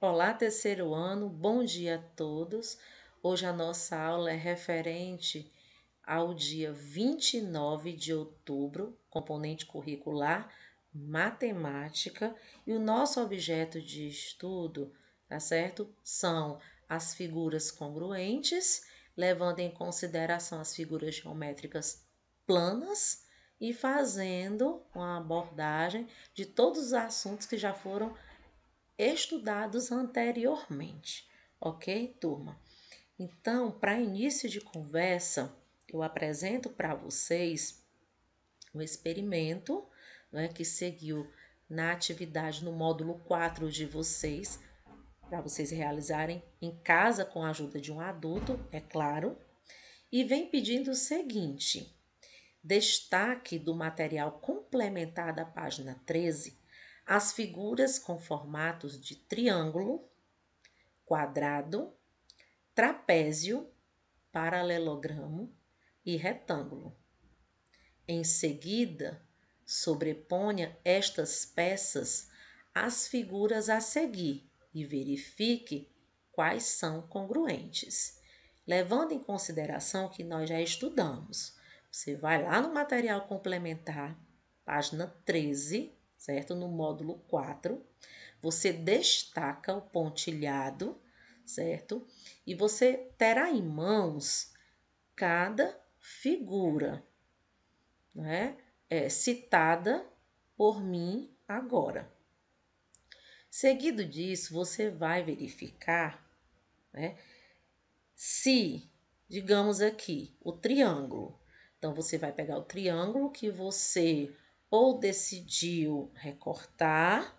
Olá, terceiro ano, bom dia a todos. Hoje a nossa aula é referente ao dia 29 de outubro, componente curricular matemática, e o nosso objeto de estudo, tá certo? São as figuras congruentes, levando em consideração as figuras geométricas planas e fazendo uma abordagem de todos os assuntos que já foram estudados anteriormente, ok, turma? Então, para início de conversa, eu apresento para vocês o experimento né, que seguiu na atividade no módulo 4 de vocês, para vocês realizarem em casa com a ajuda de um adulto, é claro, e vem pedindo o seguinte: destaque do material complementar da página 13 as figuras com formatos de triângulo, quadrado, trapézio, paralelogramo e retângulo. Em seguida, sobreponha estas peças às figuras a seguir e verifique quais são congruentes, levando em consideração que nós já estudamos. Você vai lá no material complementar, página 13, certo? No módulo 4, você destaca o pontilhado, certo? E você terá em mãos cada figura, né? É, citada por mim agora. Seguido disso, você vai verificar né, se, digamos aqui, o triângulo. Então, você vai pegar o triângulo que você ou decidiu recortar,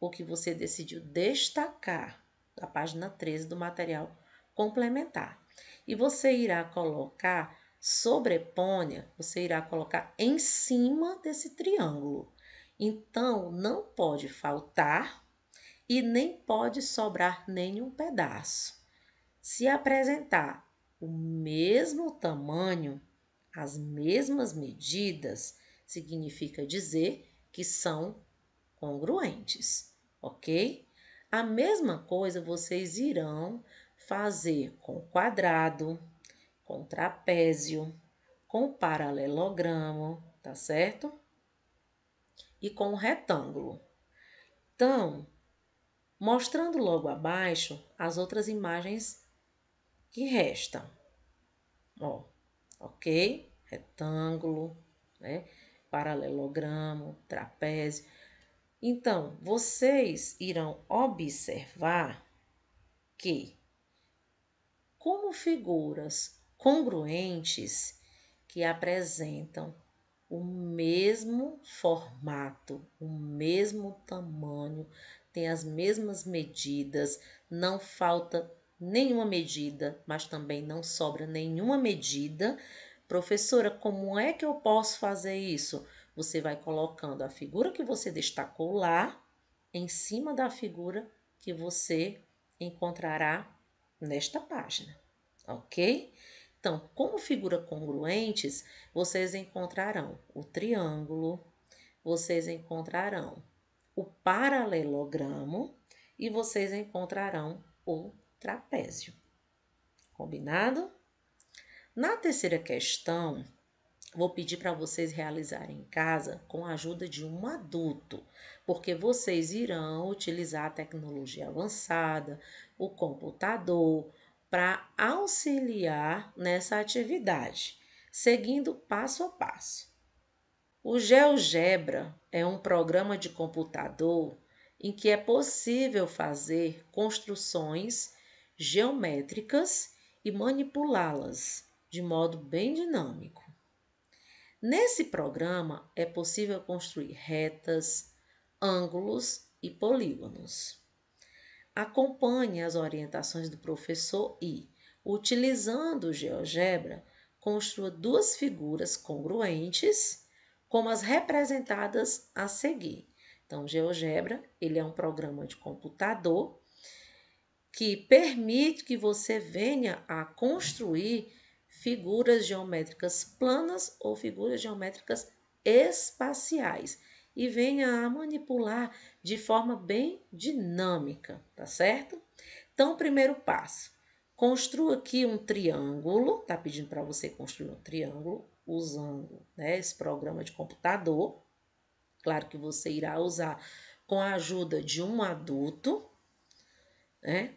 ou que você decidiu destacar da página 13 do material complementar. E você irá colocar sobreponha, você irá colocar em cima desse triângulo. Então, não pode faltar e nem pode sobrar nenhum pedaço. Se apresentar o mesmo tamanho, as mesmas medidas, significa dizer que são congruentes, ok? A mesma coisa vocês irão fazer com quadrado, com trapézio, com paralelogramo, tá certo? E com retângulo. Então, mostrando logo abaixo as outras imagens que restam. Ó, ok? Retângulo, né? paralelogramo, trapézio. Então, vocês irão observar que, como figuras congruentes que apresentam o mesmo formato, o mesmo tamanho, tem as mesmas medidas, não falta nenhuma medida, mas também não sobra nenhuma medida, Professora, como é que eu posso fazer isso? Você vai colocando a figura que você destacou lá em cima da figura que você encontrará nesta página, ok? Então, como figura congruentes, vocês encontrarão o triângulo, vocês encontrarão o paralelogramo e vocês encontrarão o trapézio. Combinado? Na terceira questão, vou pedir para vocês realizarem em casa com a ajuda de um adulto, porque vocês irão utilizar a tecnologia avançada, o computador, para auxiliar nessa atividade, seguindo passo a passo. O GeoGebra é um programa de computador em que é possível fazer construções geométricas e manipulá-las de modo bem dinâmico. Nesse programa é possível construir retas, ângulos e polígonos. Acompanhe as orientações do professor e, utilizando o GeoGebra, construa duas figuras congruentes, como as representadas a seguir. Então, o GeoGebra ele é um programa de computador que permite que você venha a construir figuras geométricas planas ou figuras geométricas espaciais e venha a manipular de forma bem dinâmica, tá certo? Então, primeiro passo, construa aqui um triângulo, tá pedindo para você construir um triângulo usando né, esse programa de computador. Claro que você irá usar com a ajuda de um adulto, né?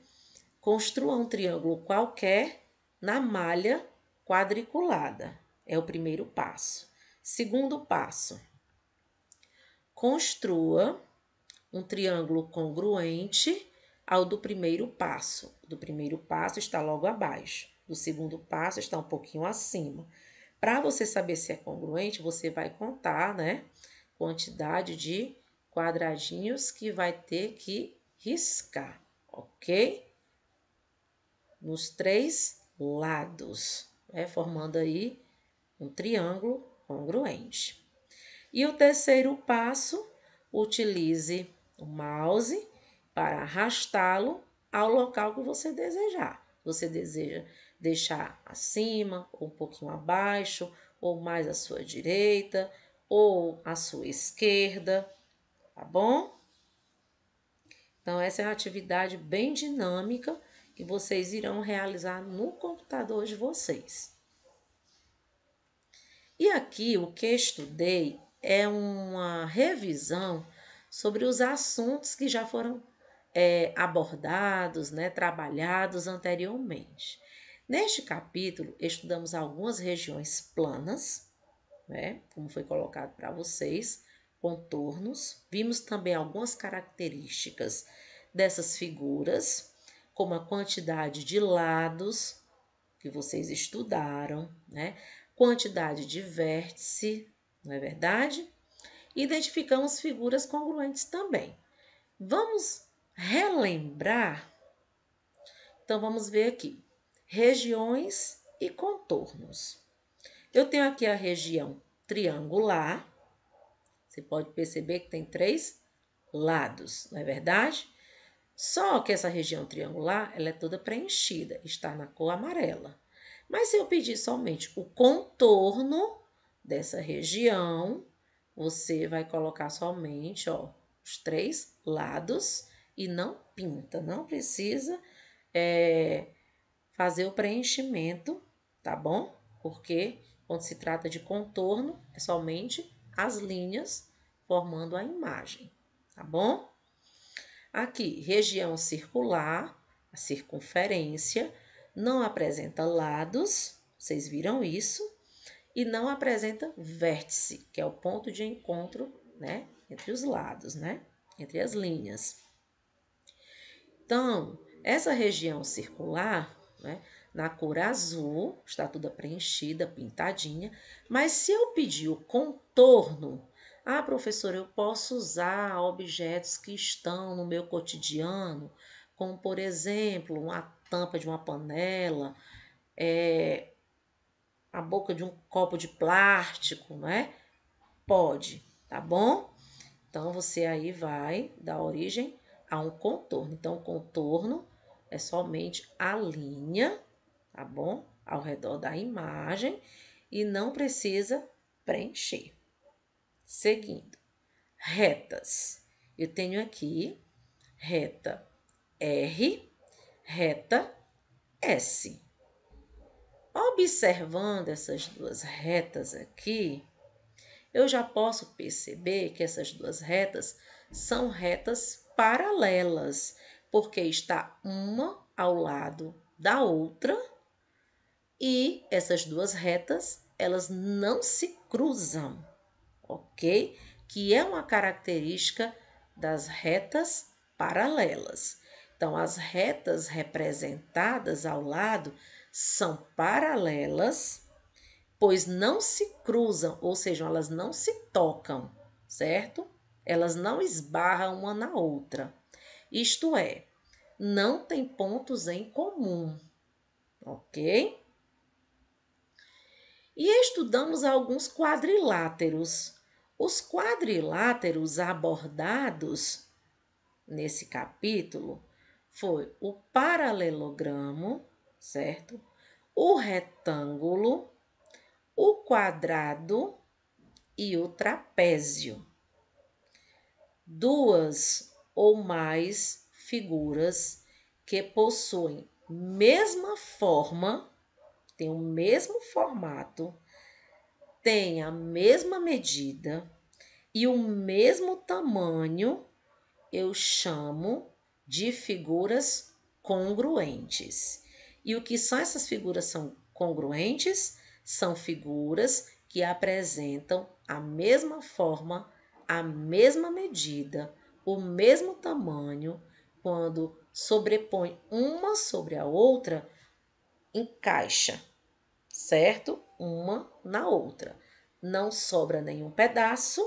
Construa um triângulo qualquer na malha quadriculada. É o primeiro passo. Segundo passo, construa um triângulo congruente ao do primeiro passo. Do primeiro passo está logo abaixo, do segundo passo está um pouquinho acima. Para você saber se é congruente, você vai contar, né, quantidade de quadradinhos que vai ter que riscar, ok? Nos três lados né, formando aí um triângulo congruente. E o terceiro passo, utilize o mouse para arrastá-lo ao local que você desejar. Você deseja deixar acima, ou um pouquinho abaixo, ou mais à sua direita, ou à sua esquerda, tá bom? Então, essa é uma atividade bem dinâmica que vocês irão realizar no computador de vocês. E aqui o que estudei é uma revisão sobre os assuntos que já foram é, abordados, né, trabalhados anteriormente. Neste capítulo, estudamos algumas regiões planas, né, como foi colocado para vocês, contornos, vimos também algumas características dessas figuras como a quantidade de lados que vocês estudaram, né? Quantidade de vértice, não é verdade? Identificamos figuras congruentes também. Vamos relembrar? Então, vamos ver aqui. Regiões e contornos. Eu tenho aqui a região triangular. Você pode perceber que tem três lados, não é verdade? Só que essa região triangular ela é toda preenchida, está na cor amarela. Mas se eu pedir somente o contorno dessa região, você vai colocar somente ó, os três lados e não pinta, não precisa é, fazer o preenchimento, tá bom? Porque quando se trata de contorno, é somente as linhas formando a imagem, tá bom? Aqui, região circular, a circunferência, não apresenta lados, vocês viram isso, e não apresenta vértice, que é o ponto de encontro, né, entre os lados, né, entre as linhas. Então, essa região circular, né, na cor azul, está toda preenchida, pintadinha, mas se eu pedir o contorno ah, professor, eu posso usar objetos que estão no meu cotidiano, como por exemplo, uma tampa de uma panela, é, a boca de um copo de plástico, né? Pode, tá bom? Então você aí vai dar origem a um contorno. Então, o contorno é somente a linha, tá bom? Ao redor da imagem e não precisa preencher seguindo. Retas. Eu tenho aqui reta R, reta S. Observando essas duas retas aqui, eu já posso perceber que essas duas retas são retas paralelas, porque está uma ao lado da outra e essas duas retas, elas não se cruzam ok? Que é uma característica das retas paralelas. Então, as retas representadas ao lado são paralelas, pois não se cruzam, ou seja, elas não se tocam, certo? Elas não esbarram uma na outra. Isto é, não tem pontos em comum, ok? E estudamos alguns quadriláteros, os quadriláteros abordados nesse capítulo foi o paralelogramo, certo? O retângulo, o quadrado e o trapézio. Duas ou mais figuras que possuem mesma forma, têm o mesmo formato tem a mesma medida e o mesmo tamanho, eu chamo de figuras congruentes. E o que são essas figuras são congruentes? São figuras que apresentam a mesma forma, a mesma medida, o mesmo tamanho, quando sobrepõe uma sobre a outra, encaixa, certo? uma na outra. Não sobra nenhum pedaço,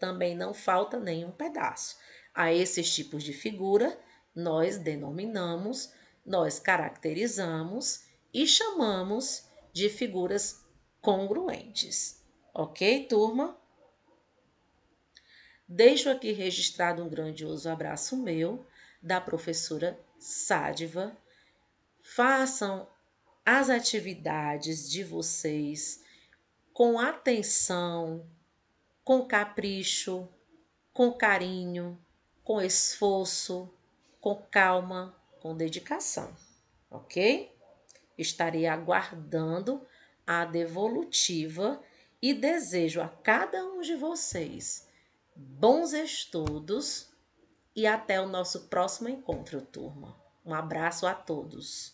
também não falta nenhum pedaço. A esses tipos de figura nós denominamos, nós caracterizamos e chamamos de figuras congruentes. Ok, turma? Deixo aqui registrado um grandioso abraço meu da professora Sádiva. Façam as atividades de vocês com atenção, com capricho, com carinho, com esforço, com calma, com dedicação, ok? Estarei aguardando a devolutiva e desejo a cada um de vocês bons estudos e até o nosso próximo encontro, turma. Um abraço a todos.